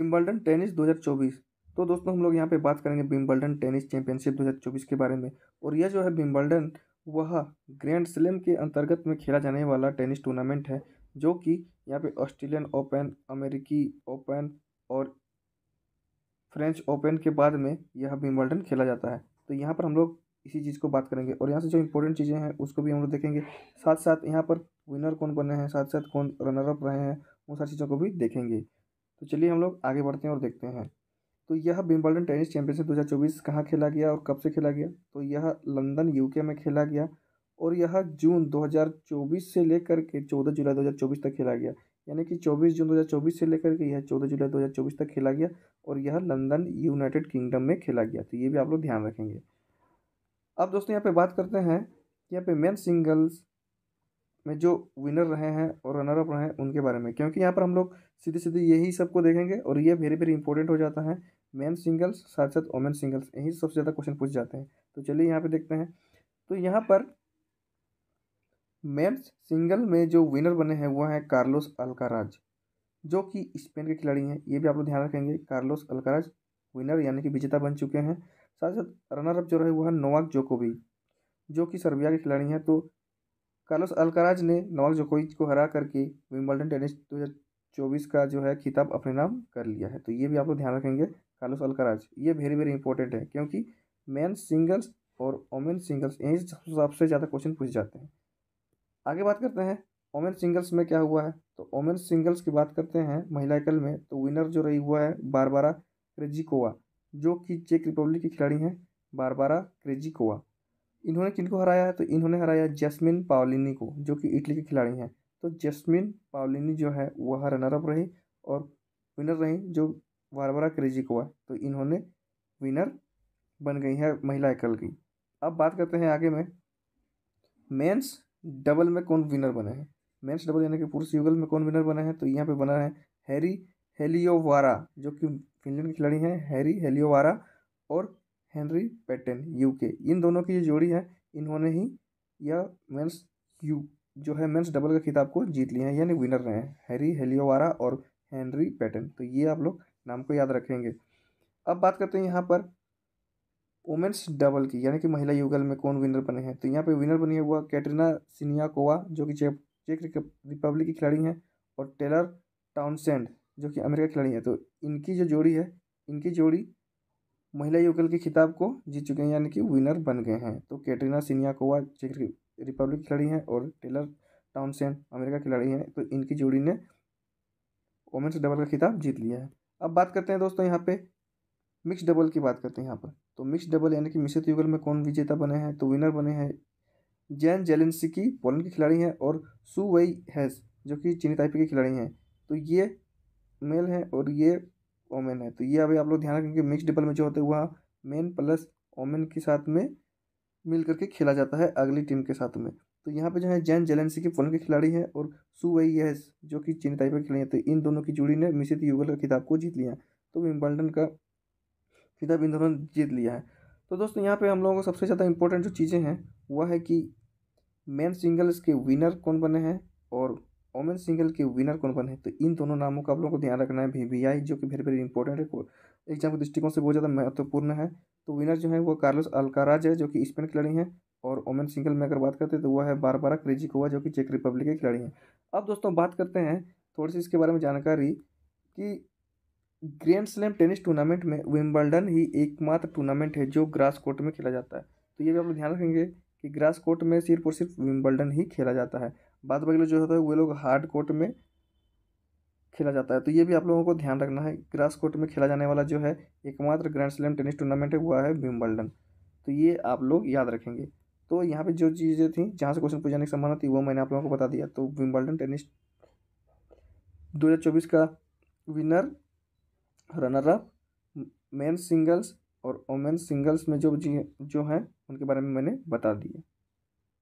Wimbledon tennis 2024 तो दोस्तों हम लोग यहाँ पे बात करेंगे विम्बल्डन टेनिस चैंपियनशिप 2024 के बारे में और यह जो है विम्बल्डन वह ग्रैंड स्लैम के अंतर्गत में खेला जाने वाला टेनिस टूर्नामेंट है जो कि यहाँ पे ऑस्ट्रेलियन ओपन अमेरिकी ओपन और फ्रेंच ओपन के बाद में यह विम्बल्डन खेला जाता है तो यहाँ पर हम लोग इसी चीज़ को बात करेंगे और यहाँ से जो इम्पोर्टेंट चीज़ें हैं उसको भी हम लोग देखेंगे साथ साथ यहाँ पर विनर कौन बने हैं साथ साथ कौन रनर अप रहे हैं उन सारी चीज़ों को भी देखेंगे तो चलिए हम लोग आगे बढ़ते हैं और देखते हैं तो यह विम्बल्डन टेनिस चैंपियनशिप चौबीस कहाँ खेला गया और कब से खेला गया तो यह लंदन यूके में खेला गया और यह जून 2024 से लेकर के 14 जुलाई 2024 तक खेला गया यानी कि 24 जून 2024 से लेकर के यह 14 जुलाई 2024 तक खेला गया और यह लंदन यूनाइटेड किंगडम में खेला गया तो ये भी आप लोग ध्यान रखेंगे अब दोस्तों यहाँ पर बात करते हैं यहाँ पे मेन सिंगल्स में जो विनर रहे हैं और रनर अप रहे हैं उनके बारे में क्योंकि यहाँ पर हम लोग सीधे सीधे यही सबको देखेंगे और ये वेरी वेरी इंपॉर्टेंट हो जाता है मैन सिंगल्स साथ साथ वोमेन सिंगल्स यही सबसे ज़्यादा क्वेश्चन पूछ जाते हैं तो चलिए यहाँ पर देखते हैं तो यहाँ पर मेन्स सिंगल में जो विनर बने हैं वो हैं कार्लोस अलकाराज जो कि स्पेन के खिलाड़ी हैं ये भी आप लोग ध्यान रखेंगे कार्लोस अलकाराज विनर यानी कि विजेता बन चुके हैं साथ साथ रनर अप जो रहे वो है नोवाक जोकोवी जो कि सर्बिया के खिलाड़ी हैं तो कार्लोस अलकराज ने नोवाक जोकोविच को हरा करके विम्बलडन टेनिस दो हज़ार चौबीस का जो है खिताब अपने नाम कर लिया है तो ये भी आप लोग ध्यान रखेंगे कार्लोस अलकराज ये वेरी वेरी इंपॉर्टेंट है क्योंकि मैन सिंगल्स और वोमेन सिंगल्स यहीं सबसे ज़्यादा क्वेश्चन पूछे जाते हैं आगे बात करते हैं ओमेन सिंगल्स में क्या हुआ है तो ओमेन सिंगल्स की बात करते हैं महिला एकल में तो विनर जो रही हुआ है बारबारा क्रेजिकोवा जो कि चेक रिपब्लिक की खिलाड़ी हैं बारबारा क्रेजिकोवा इन्होंने किनको हराया है तो इन्होंने हराया जैस्मिन पावलिनी को जो कि इटली के खिलाड़ी हैं तो जैस्मिन पावलिनी जो है वह रनर अप रही और विनर रही जो को है तो इन्होंने विनर बन गई है महिला एकल की अब बात करते हैं आगे में मेंस डबल में कौन विनर बने हैं मेंस डबल यानी कि पुरुष युगल में कौन विनर बने हैं तो यहाँ पे बना है हैरी हेलियोवारा जो कि फिनलैंड के खिलाड़ी हैं हैरी हेलियोवारा और हेनरी पेटन यूके इन दोनों की जो जोड़ी है इन्होंने ही यह मेंस यू जो है मेंस डबल का खिताब को जीत लिया है यानी विनर रहे हैं हैरी हेलियोवारा और हेनरी पैटन तो ये आप लोग नाम को याद रखेंगे अब बात करते हैं यहाँ पर वुमेंस डबल की यानी कि महिला युगल में कौन विनर बने हैं तो यहाँ पर विनर बनी हुआ कैटरीना सिनियाकोवा जो कि चेक रिपब्लिक की खिलाड़ी हैं और टेलर टाउनसेंड जो कि अमेरिका खिलाड़ी हैं तो इनकी जो जोड़ी है इनकी जोड़ी महिला युगल के खिताब को जीत चुके हैं यानी कि विनर बन गए हैं तो कैटरीना सिन्हा कोवा चेक रिपब्लिक खिलाड़ी हैं और टेलर टाउनसेन अमेरिका खिलाड़ी हैं तो इनकी जोड़ी ने वोमेंस डबल का खिताब जीत लिया है अब बात करते हैं दोस्तों यहाँ पे मिक्स डबल की बात करते हैं यहाँ पर तो मिक्स डबल यानी कि मिश्रित युगल में कौन विजेता बने हैं तो विनर बने हैं जैन जेलेंसिकी पोलैंड के खिलाड़ी हैं और सु वई हैस जो कि चीनी टाइप के खिलाड़ी हैं तो ये मेल हैं और ये ओमेन है तो ये अभी आप लोग ध्यान रखें कि मिक्स डबल में जो होता है वह मेन प्लस ओमेन के साथ में मिल करके खेला जाता है अगली टीम के साथ में तो यहाँ पे जो है जैन जेलेंसी के पोलैंड के खिलाड़ी हैं और सू वई यस जो कि चीनी ताइपे खिलाड़ी हैं तो इन दोनों की जुड़ी ने मिश्रित युगल का खिताब को जीत लिया है तो विम्बल्टन का खिताब इन दोनों ने जीत लिया है तो दोस्तों यहाँ पे हम लोगों को सबसे ज़्यादा इंपॉर्टेंट जो चीज़ें हैं वह है कि मेन सिंगल्स के विनर कौन बने हैं और वोमेन सिंगल के विनर कौन बने तो इन दोनों नामों का आप लोगों को ध्यान रखना है वी जो कि वेरी वेरी इंपॉर्टेंट है एग्जाम के दृष्टिकोण से बहुत ज़्यादा महत्वपूर्ण है तो विनर जो है वो कार्लोस अलकाराज है जो कि स्पेन खिलाड़ी हैं और ओमेन सिंगल में अगर बात करते हैं तो वह है बार बारबारा क्रेजिकोवा जो कि चेक रिपब्लिक के खिलाड़ी हैं अब दोस्तों बात करते हैं थोड़ी सी इसके बारे में जानकारी कि ग्रैंड स्लैम टेनिस टूर्नामेंट में विम्बल्डन ही एकमात्र टूर्नामेंट है जो ग्रास कोर्ट में खेला जाता है तो ये भी आप लोग ध्यान रखेंगे कि ग्रास कोर्ट में सिर्फ और सिर्फ विम्बल्डन ही खेला जाता है बाद बाकी जो होता है वो लोग हार्ड कोर्ट में खेला जाता है तो ये भी आप लोगों को ध्यान रखना है ग्रास कोर्ट में खेला जाने वाला जो है एकमात्र ग्रैंड स्लैम टेनिस टूर्नामेंट है हुआ है विम्बल्डन तो ये आप लोग याद रखेंगे तो यहाँ पे जो चीज़ें थी जहाँ से क्वेश्चन पूछ जाने की संभावना थी वो मैंने आप लोगों को बता दिया तो विम्बल्डन टेनिस दो का winner runner up man singles और वोमेन सिंगल्स में जो जो हैं उनके बारे में मैंने बता दिया